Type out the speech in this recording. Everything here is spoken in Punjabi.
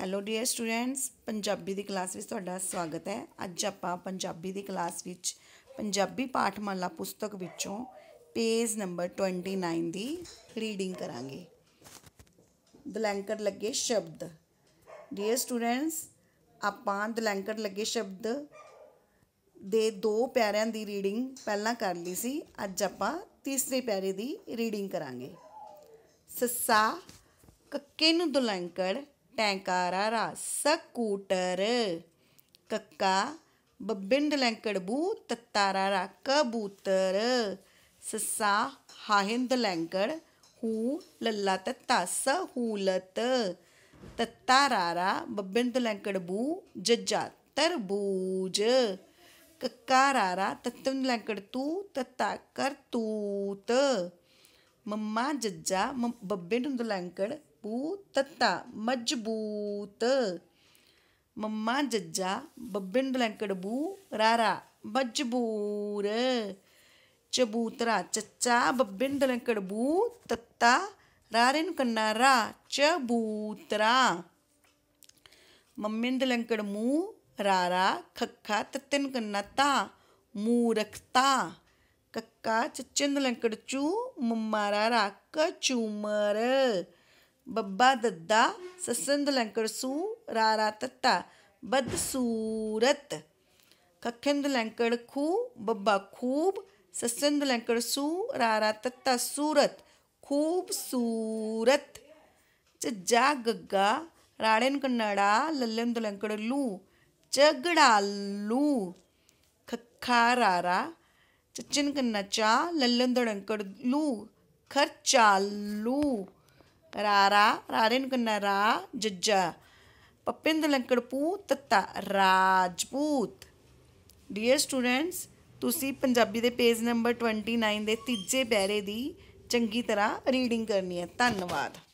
ਹੈਲੋ ਡੀਅਰ ਸਟੂਡੈਂਟਸ ਪੰਜਾਬੀ ਦੀ ਕਲਾਸ ਵਿੱਚ ਤੁਹਾਡਾ ਸਵਾਗਤ ਹੈ ਅੱਜ ਆਪਾਂ ਪੰਜਾਬੀ ਦੀ ਕਲਾਸ ਵਿੱਚ ਪੰਜਾਬੀ ਪਾਠਮਾਲਾ ਪੁਸਤਕ ਵਿੱਚੋਂ ਪੇਜ ਨੰਬਰ 29 ਦੀ ਰੀਡਿੰਗ ਕਰਾਂਗੇ ਬਲੈਂਕਰ ਲੱਗੇ ਸ਼ਬਦ ਡੀਅਰ ਸਟੂਡੈਂਟਸ ਆਪਾਂ ਦਲੈਂਕਰ ਲੱਗੇ ਸ਼ਬਦ ਦੇ ਦੋ ਪਿਆਰਿਆਂ ਦੀ ਰੀਡਿੰਗ ਪਹਿਲਾਂ ਕਰ ਲਈ ਸੀ ਅੱਜ ਆਪਾਂ ਤੀਸਰੇ ਪਿਆਰੇ ਦੀ ਰੀਡਿੰਗ ਕਰਾਂਗੇ ਸੱਸਾ ਕੱਕੇ ਨੂੰ ਦੁਲੰਕੜ ਟੈਂਕਾਰਾ ਰਾ ਸਕੂਟਰ ਕੱਕਾ ਬੱਬਿੰਡ ਬੂ ਤਤਾਰਾ ਰਾ ਕਬੂਤਰ ਸਸਾ ਹਾਹਿੰਦ ਲੈਂਕੜ ਹੂ ਲੱਲਾ ਤੱਤਾ ਸਹੂਲਤ ਤੱਤਾ ਰਾਰਾ ਲੈਂਕੜ ਬੂ ਜੱਜਾ ਤਰਬੂਜ ਕੱਕਾ ਰਾਰਾ ਤਤਵਿੰਦ ਲੈਂਕੜ ਤੂ ਤੱਤਾ ਕਰਤੂਤ ਮੰਮਾ ਜੱਜਾ ਬੱਬਿੰਦ ਲੈਂਕੜ तत्ता मजबूत मम्मा जज्जा बब्बिन ब्लैंकट रारा मजबूर चबूतरा चच्चा बब्बिन ब्लैंकट तत्ता रारे कन्ना रा चबूतरा मम्मिन डलंकड़ रारा खखा तत्तिन कन्ना ता मूरखता कक्का चच्चिन डलंकड़ चू मम्मा रारा कचूमर बब्बा दद्दा ससंद लंकर सू रारा तत्ता बदसूरत खखंद लंकड़ खू बब्बा खूब ससंद लंकड़ सू रारा तत्ता सूरत खूबसूरत झज्जा गग्गा राड़न कन्नड़ा लल्लम दलंकड़ लू चगड़ालू खखा रारा चचिन कन्नचा ललन दुलंकड़ दलंकड़ लू खर्चालू ਰਾਰੇ ਕਹਿੰਦਾ ਰਾ ਜੱਜਾ ਪਪਿੰਦ ਲੰਕੜ ਪੂਤ తత్త ਰਾਜਪੂਤ ਡੀਅਰ ਸਟੂਡੈਂਟਸ ਤੁਸੀਂ ਪੰਜਾਬੀ ਦੇ ਪੇਜ ਨੰਬਰ 29 ਦੇ ਤੀਜੇ ਬੈਰੇ ਦੀ ਚੰਗੀ ਤਰ੍ਹਾਂ ਰੀਡਿੰਗ ਕਰਨੀ ਹੈ ਧੰਨਵਾਦ